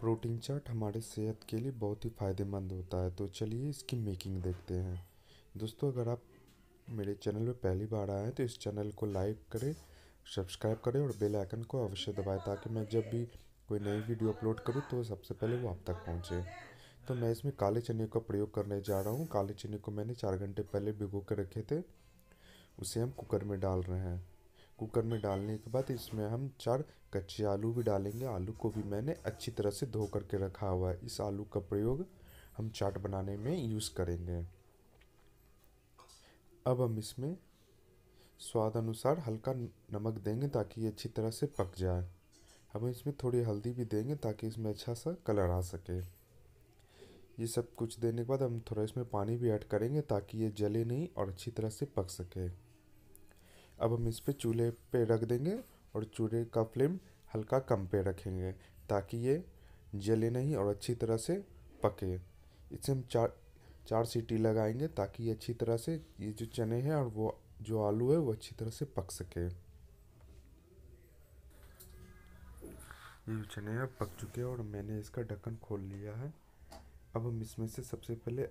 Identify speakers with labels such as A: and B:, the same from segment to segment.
A: protein चाट हमारे सेहत के लिए बहुत ही फ़ायदेमंद होता है तो चलिए इसकी मेकिंग देखते हैं दोस्तों अगर आप मेरे चैनल में पहली बार आए हैं तो इस चैनल को लाइक करें सब्सक्राइब करें और बेल आइकन को अवश्य दबाएं ताकि मैं जब भी कोई नई वीडियो अपलोड करूं तो सबसे पहले वो आप तक पहुंचे तो मैं इसमें काले चने का प्रयोग करने जा रहा हूँ काले चने को मैंने चार घंटे पहले भिगो कर रखे थे उसे हम कुकर में डाल रहे हैं कुकर में डालने के बाद इसमें हम चार कच्चे आलू भी डालेंगे आलू को भी मैंने अच्छी तरह से धो करके रखा हुआ है इस आलू का प्रयोग हम चाट बनाने में यूज़ करेंगे अब हम इसमें स्वाद अनुसार हल्का नमक देंगे ताकि ये अच्छी तरह से पक जाए हम इसमें थोड़ी हल्दी भी देंगे ताकि इसमें अच्छा सा कलर आ सके ये सब कुछ देने के बाद हम थोड़ा इसमें पानी भी ऐड करेंगे ताकि ये जले नहीं और अच्छी तरह से पक सके अब हम इस पर चूल्हे पे रख देंगे और चूल्हे का फ्लेम हल्का कम पे रखेंगे ताकि ये जले नहीं और अच्छी तरह से पके इसे हम चार चार सीटी लगाएंगे ताकि ये अच्छी तरह से ये जो चने हैं और वो जो आलू है वो अच्छी तरह से पक सके ये चने पक चुके हैं और मैंने इसका ढक्कन खोल लिया है अब हम इसमें से सबसे पहले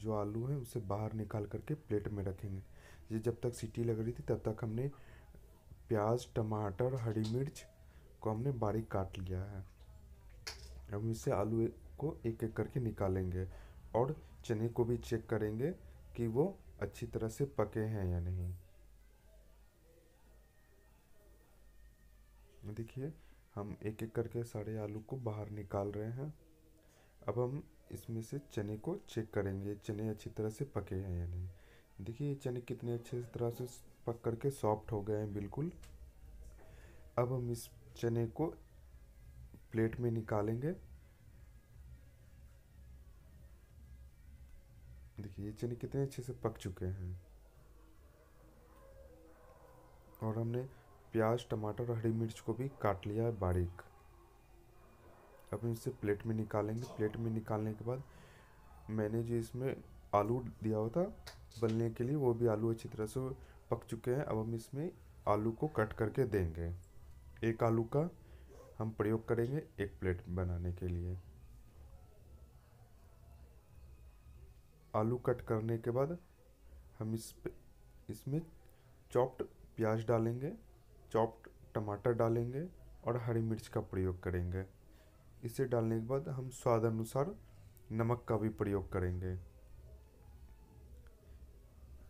A: जो आलू है उसे बाहर निकाल करके प्लेट में रखेंगे ये जब तक सीटी लग रही थी तब तक हमने प्याज टमाटर हरी मिर्च को हमने बारीक काट लिया है हम इसे आलू को एक एक करके निकालेंगे और चने को भी चेक करेंगे कि वो अच्छी तरह से पके हैं या नहीं देखिए हम एक एक करके सारे आलू को बाहर निकाल रहे हैं अब हम इसमें से चने को चेक करेंगे चने अच्छी तरह से पके हैं या नहीं देखिए ये चने कितने अच्छे तरह से पक कर के सॉफ्ट हो गए हैं बिल्कुल अब हम इस चने को प्लेट में निकालेंगे देखिए ये चने कितने अच्छे से पक चुके हैं और हमने प्याज टमाटर और हरी मिर्च को भी काट लिया है बारीक अब इसे प्लेट में निकालेंगे प्लेट में निकालने के बाद मैंने जो इसमें आलू दिया होता बलने बनने के लिए वो भी आलू अच्छी तरह से पक चुके हैं अब हम इसमें आलू को कट करके देंगे एक आलू का हम प्रयोग करेंगे एक प्लेट बनाने के लिए आलू कट करने के बाद हम इस इसमें चॉप्ड प्याज डालेंगे चॉप्ड टमाटर डालेंगे और हरी मिर्च का प्रयोग करेंगे इसे डालने के बाद हम स्वाद अनुसार नमक का भी प्रयोग करेंगे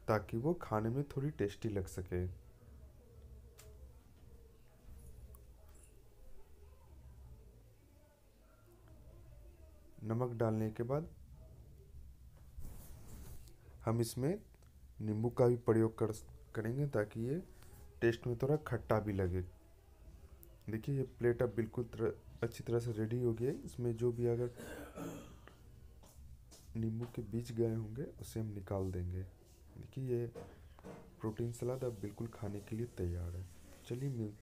A: ताकि वो खाने में थोड़ी टेस्टी लग सके नमक डालने के बाद हम इसमें नींबू का भी प्रयोग कर करेंगे ताकि ये टेस्ट में थोड़ा खट्टा भी लगे देखिए ये प्लेट अब बिल्कुल तर, अच्छी तरह से रेडी हो गई है इसमें जो भी अगर नींबू के बीज गए होंगे उसे हम निकाल देंगे देखिए ये प्रोटीन सलाद अब बिल्कुल खाने के लिए तैयार है चलिए मिल